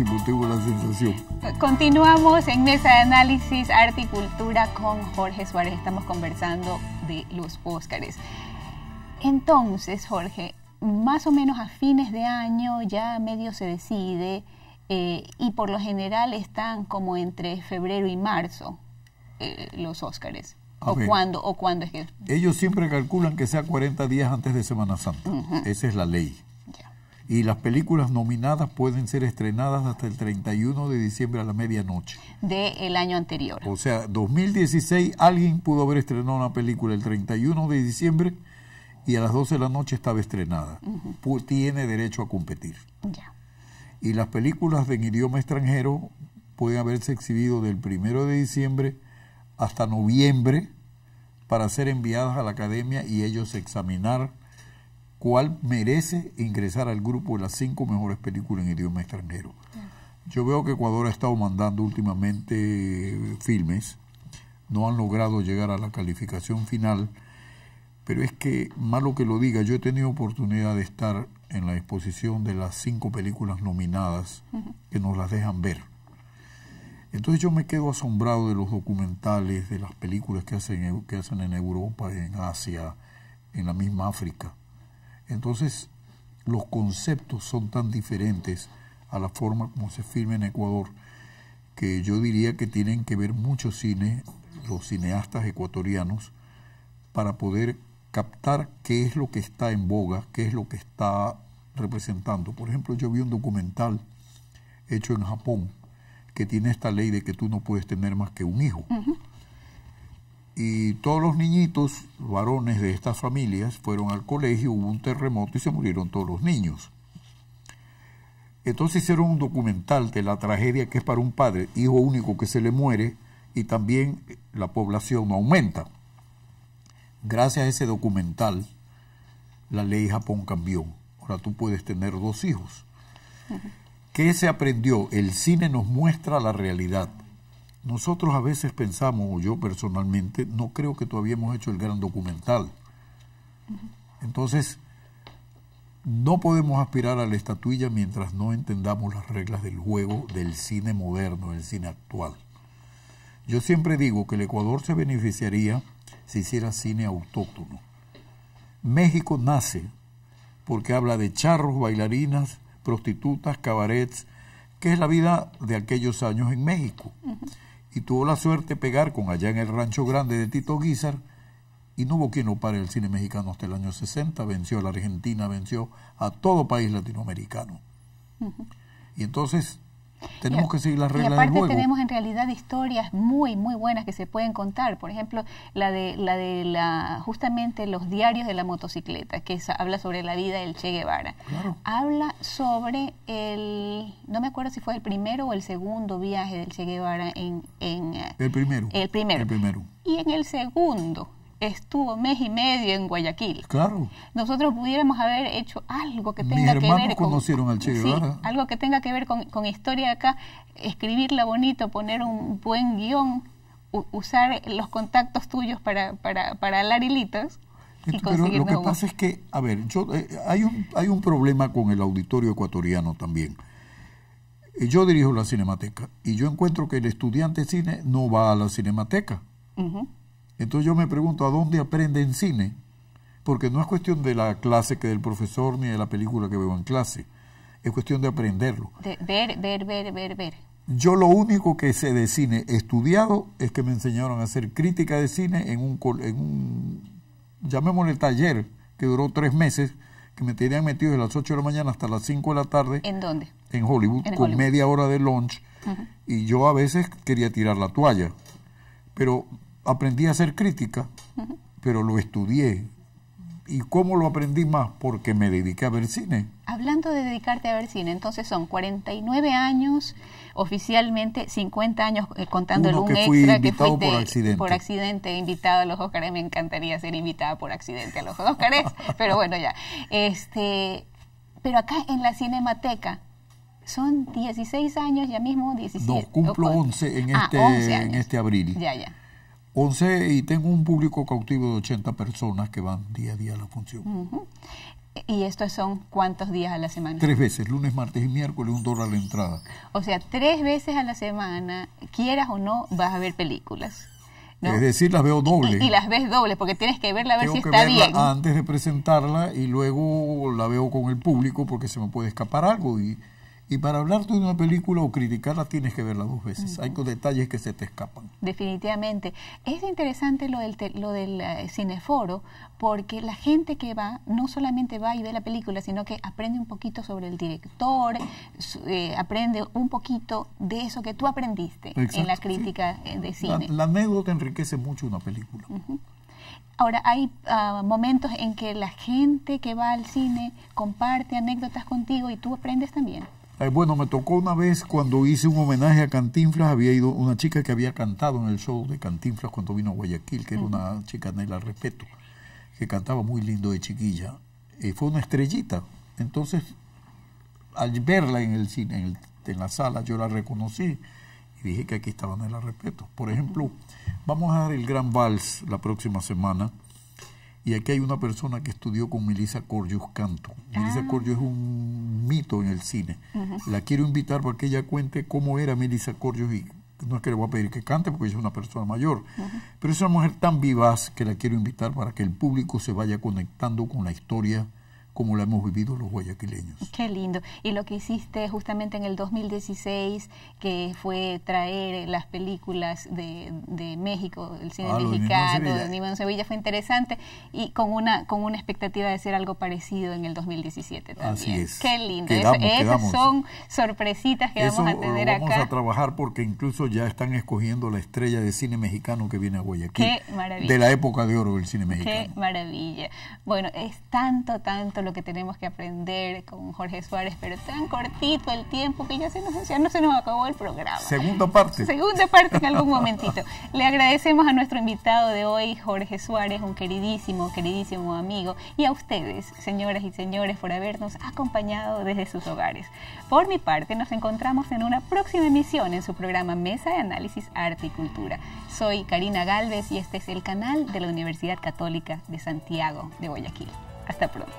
motivo la sensación. Continuamos en Mesa de Análisis Arte y Cultura con Jorge Suárez. Estamos conversando de los Óscares. Entonces, Jorge, más o menos a fines de año ya medio se decide eh, y por lo general están como entre febrero y marzo eh, los Óscares. O cuándo, ¿O cuándo es Ellos siempre calculan que sea 40 días antes de Semana Santa. Esa es la ley y las películas nominadas pueden ser estrenadas hasta el 31 de diciembre a la medianoche. Del año anterior. O sea, 2016 alguien pudo haber estrenado una película el 31 de diciembre y a las 12 de la noche estaba estrenada. Tiene derecho a competir. Y las películas en idioma extranjero pueden haberse exhibido del 1 de diciembre hasta noviembre para ser enviadas a la academia y ellos examinar cuál merece ingresar al grupo de las cinco mejores películas en idioma extranjero. Yo veo que Ecuador ha estado mandando últimamente filmes, no han logrado llegar a la calificación final, pero es que, malo que lo diga, yo he tenido oportunidad de estar en la exposición de las cinco películas nominadas que nos las dejan ver. Entonces yo me quedo asombrado de los documentales, de las películas que hacen, que hacen en Europa, en Asia, en la misma África. Entonces, los conceptos son tan diferentes a la forma como se firma en Ecuador, que yo diría que tienen que ver muchos cine los cineastas ecuatorianos, para poder captar qué es lo que está en boga, qué es lo que está representando. Por ejemplo, yo vi un documental hecho en Japón que tiene esta ley de que tú no puedes tener más que un hijo y todos los niñitos, varones de estas familias, fueron al colegio, hubo un terremoto y se murieron todos los niños. Entonces hicieron un documental de la tragedia que es para un padre, hijo único que se le muere y también la población aumenta. Gracias a ese documental, la ley Japón cambió. Ahora tú puedes tener dos hijos. ¿Qué se aprendió? El cine nos muestra la realidad. Nosotros a veces pensamos, o yo personalmente, no creo que todavía hemos hecho el gran documental. Entonces, no podemos aspirar a la estatuilla mientras no entendamos las reglas del juego del cine moderno, del cine actual. Yo siempre digo que el Ecuador se beneficiaría si hiciera cine autóctono. México nace porque habla de charros, bailarinas, prostitutas, cabarets, que es la vida de aquellos años en México y tuvo la suerte de pegar con allá en el Rancho Grande de Tito Guizar y no hubo quien no pare el cine mexicano hasta el año 60, venció a la Argentina, venció a todo país latinoamericano. Y entonces tenemos que seguir la reglas Y aparte tenemos en realidad historias muy, muy buenas que se pueden contar. Por ejemplo, la de la de la justamente los diarios de la motocicleta, que habla sobre la vida del Che Guevara. Habla sobre el, no me acuerdo si fue el primero o el segundo viaje del Che Guevara en... El primero. El primero. Y en el segundo estuvo mes y medio en Guayaquil. Claro. Nosotros pudiéramos haber hecho algo que tenga que ver con, algo que tenga que ver con, con historia acá, escribirla bonito, poner un buen guión, usar los contactos tuyos para, para, para pero lo que pasa es que, a ver, yo, eh, hay, un, hay un problema con el auditorio ecuatoriano también. Eh, yo dirijo la cinemateca y yo encuentro que el estudiante de cine no va a la cinemateca. Entonces yo me pregunto, ¿a dónde aprende en cine? Porque no es cuestión de la clase que del profesor ni de la película que veo en clase. Es cuestión de aprenderlo. De ver, ver, ver, ver, ver. Yo lo único que sé de cine estudiado es que me enseñaron a hacer crítica de cine en un, en el taller, que duró tres meses, que me tenían metido de las 8 de la mañana hasta las 5 de la tarde. ¿En dónde? En Hollywood, con media hora de lunch. Y yo a veces quería tirar la toalla. Pero aprendí a hacer crítica, pero lo estudié. ¿Y cómo lo aprendí más? Porque me dediqué a ver cine. Hablando de dedicarte a ver cine, entonces son 49 años, oficialmente 50 años eh, contando el un que fui extra que por accidente. por accidente invitado a los Óscares. Me encantaría ser invitada por accidente a los Óscares, pero bueno, ya. Este, pero acá en la Cinemateca, son 16 años ya mismo, 17. No, cumplo 11 en, 11 ah, este, en este abril. Ya, ya. Once, y tengo un público cautivo de 80 personas que van día a día a la función. ¿Y estos son cuántos días a la semana? Tres veces, lunes, martes y miércoles, un dólar a la entrada. O sea, tres veces a la semana, quieras o no, vas a ver películas. Es decir, las veo doble. Y, las ves dobles, porque tienes que verla a ver si está bien. Antes de presentarla y luego la veo con el público porque se me puede escapar algo y y para hablarte de una película o criticarla tienes que verla dos veces. Hay detalles que se te escapan. Definitivamente. Es interesante lo del, lo del eh, cineforo porque la gente que va no solamente va y ve la película, sino que aprende un poquito sobre el director, eh, aprende un poquito de eso que tú aprendiste en la crítica eh, de cine. La, anécdota enriquece mucho una película. Ahora, hay ah, momentos en que la gente que va al cine comparte anécdotas contigo y tú aprendes también. Eh, bueno, me tocó una vez cuando hice un homenaje a Cantinflas, había ido una chica que había cantado en el show de Cantinflas cuando vino a Guayaquil, que era una chica Nela Respeto, que cantaba muy lindo de chiquilla. y fue una estrellita. Entonces, al verla en el cine, en, la sala, yo la reconocí y dije que aquí estaba Nela Respeto. Por ejemplo, vamos a dar el gran vals la próxima semana. Y aquí hay una persona que estudió con Melissa Corrios Canto. Melissa ah. Corrios es un mito en el cine. La quiero invitar para que ella cuente cómo era Melissa Corrios y no es que le voy a pedir que cante porque ella es una persona mayor, pero es una mujer tan vivaz que la quiero invitar para que el público se vaya conectando con la historia como lo hemos vivido los guayaquileños. Qué lindo. Y lo que hiciste justamente en el 2016, que fue traer las películas de, México, el cine ah, mexicano, de Nimón Sevilla, fue interesante y con una, con una expectativa de hacer algo parecido en el 2017 también. Así es. Qué lindo. Quedamos, Esas son sorpresitas que vamos a tener vamos acá. Vamos a trabajar porque incluso ya están escogiendo la estrella de cine mexicano que viene a Guayaquil. Qué maravilla. De la época de oro del cine mexicano. Qué maravilla. Bueno, es tanto, tanto lo que tenemos que aprender con Jorge Suárez, pero tan cortito el tiempo que ya, se nos, ya no se nos acabó el programa. Segunda parte. Segunda parte en algún momentito. Le agradecemos a nuestro invitado de hoy, Jorge Suárez, un queridísimo, queridísimo amigo, y a ustedes, señoras y señores, por habernos acompañado desde sus hogares. Por mi parte, nos encontramos en una próxima emisión en su programa Mesa de Análisis Arte y Cultura. Soy Karina Galvez y este es el canal de la Universidad Católica de Santiago de Guayaquil. Hasta pronto.